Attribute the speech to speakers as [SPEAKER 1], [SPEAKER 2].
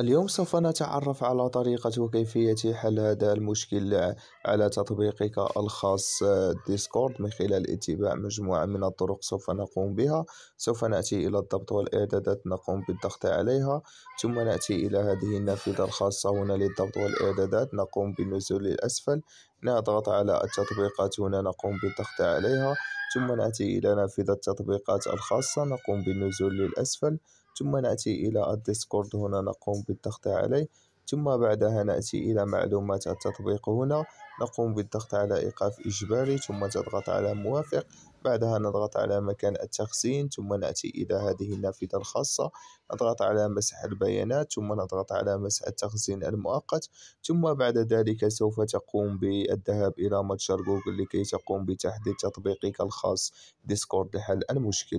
[SPEAKER 1] اليوم سوف نتعرف على طريقة وكيفية حل هذا المشكل على تطبيقك الخاص ديسكورد من خلال اتباع مجموعة من الطرق سوف نقوم بها سوف نأتي إلى الضبط والإعدادات نقوم بالضغط عليها ثم نأتي إلى هذه النافذة الخاصة هنا للضبط والإعدادات نقوم بالنزول للأسفل نضغط على التطبيقات هنا نقوم بالضغط عليها ثم نأتي إلى نافذة التطبيقات الخاصة نقوم بالنزول للأسفل ثم نأتي إلى الديسكورد هنا نقوم بالضغط عليه ثم بعدها نأتي إلى معلومات التطبيق هنا نقوم بالضغط على إيقاف إجباري ثم تضغط على موافق بعدها نضغط على مكان التخزين ثم نأتي إلى هذه النافذة الخاصة نضغط على مسح البيانات ثم نضغط على مسح التخزين المؤقت ثم بعد ذلك سوف تقوم بالذهاب إلى متجر جوجل لكي تقوم بتحديث تطبيقك الخاص ديسكورد لحل المشكل